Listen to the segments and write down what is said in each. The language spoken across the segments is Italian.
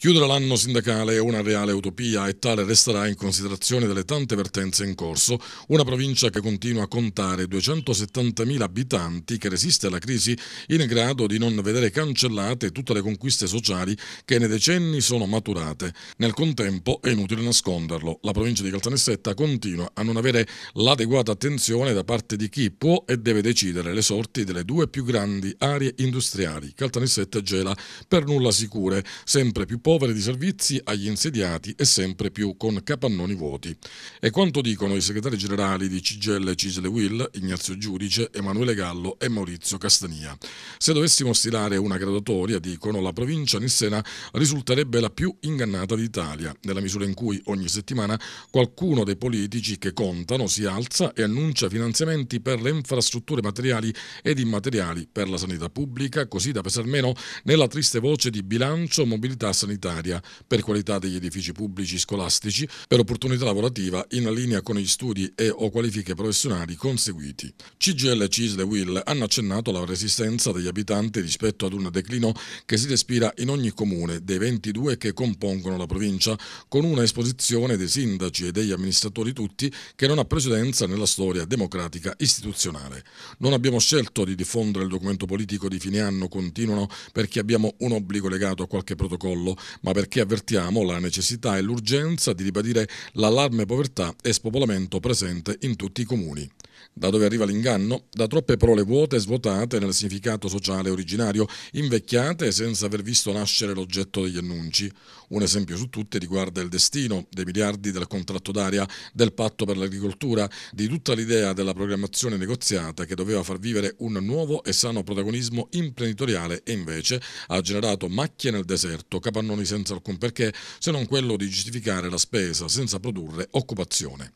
Chiudere l'anno sindacale è una reale utopia e tale resterà in considerazione delle tante vertenze in corso, una provincia che continua a contare 270.000 abitanti, che resiste alla crisi in grado di non vedere cancellate tutte le conquiste sociali che nei decenni sono maturate. Nel contempo è inutile nasconderlo, la provincia di Caltanissetta continua a non avere l'adeguata attenzione da parte di chi può e deve decidere le sorti delle due più grandi aree industriali, Caltanissetta e Gela, per nulla sicure, sempre più povere di servizi agli insediati e sempre più con capannoni vuoti. È quanto dicono i segretari generali di Cigelle e Cisle Will, Ignazio Giudice, Emanuele Gallo e Maurizio Castania. Se dovessimo stilare una graduatoria, dicono, la provincia nissena risulterebbe la più ingannata d'Italia, nella misura in cui ogni settimana qualcuno dei politici che contano si alza e annuncia finanziamenti per le infrastrutture materiali ed immateriali, per la sanità pubblica, così da pesar meno nella triste voce di bilancio mobilità sanitaria sanitaria, per qualità degli edifici pubblici scolastici, per opportunità lavorativa in linea con gli studi e o qualifiche professionali conseguiti. CGL, CISL e WIL hanno accennato la resistenza degli abitanti rispetto ad un declino che si respira in ogni comune dei 22 che compongono la provincia, con una esposizione dei sindaci e degli amministratori tutti che non ha precedenza nella storia democratica istituzionale. Non abbiamo scelto di diffondere il documento politico di fine anno, continuano, perché abbiamo un obbligo legato a qualche protocollo ma perché avvertiamo la necessità e l'urgenza di ribadire l'allarme povertà e spopolamento presente in tutti i comuni. Da dove arriva l'inganno? Da troppe parole vuote, e svuotate nel significato sociale originario, invecchiate senza aver visto nascere l'oggetto degli annunci. Un esempio su tutte riguarda il destino, dei miliardi del contratto d'aria, del patto per l'agricoltura, di tutta l'idea della programmazione negoziata che doveva far vivere un nuovo e sano protagonismo imprenditoriale e invece ha generato macchie nel deserto, capannoni senza alcun perché se non quello di giustificare la spesa senza produrre occupazione.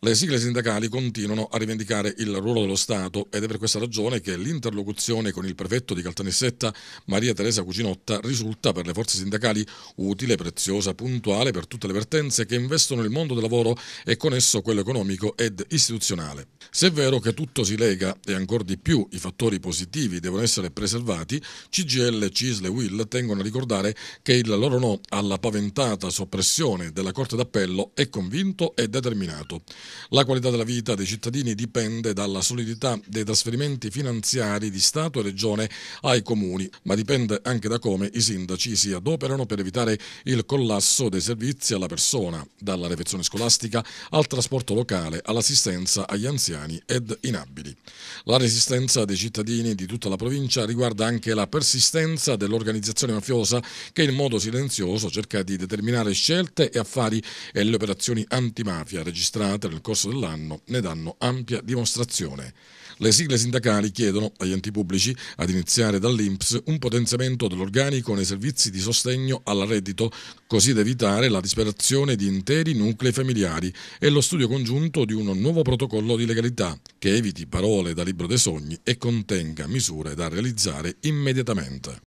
Le sigle sindacali continuano a rivendicare rivendicare il ruolo dello Stato ed è per questa ragione che l'interlocuzione con il prefetto di Caltanissetta, Maria Teresa Cucinotta, risulta per le forze sindacali utile, preziosa, puntuale per tutte le vertenze che investono il mondo del lavoro e con esso quello economico ed istituzionale. Se è vero che tutto si lega e ancor di più i fattori positivi devono essere preservati, CGL, CISL e WILL tengono a ricordare che il loro no alla paventata soppressione della Corte d'Appello è convinto e determinato. La qualità della vita dei cittadini dipende dipende dalla solidità dei trasferimenti finanziari di Stato e Regione ai comuni, ma dipende anche da come i sindaci si adoperano per evitare il collasso dei servizi alla persona, dalla refezione scolastica al trasporto locale, all'assistenza agli anziani ed inabili. La resistenza dei cittadini di tutta la provincia riguarda anche la persistenza dell'organizzazione mafiosa che in modo silenzioso cerca di determinare scelte e affari e le operazioni antimafia registrate nel corso dell'anno ne danno ampia dimostrazione. Le sigle sindacali chiedono agli enti pubblici, ad iniziare dall'INPS, un potenziamento dell'organico nei servizi di sostegno al reddito, così da evitare la disperazione di interi nuclei familiari e lo studio congiunto di un nuovo protocollo di legalità che eviti parole da libro dei sogni e contenga misure da realizzare immediatamente.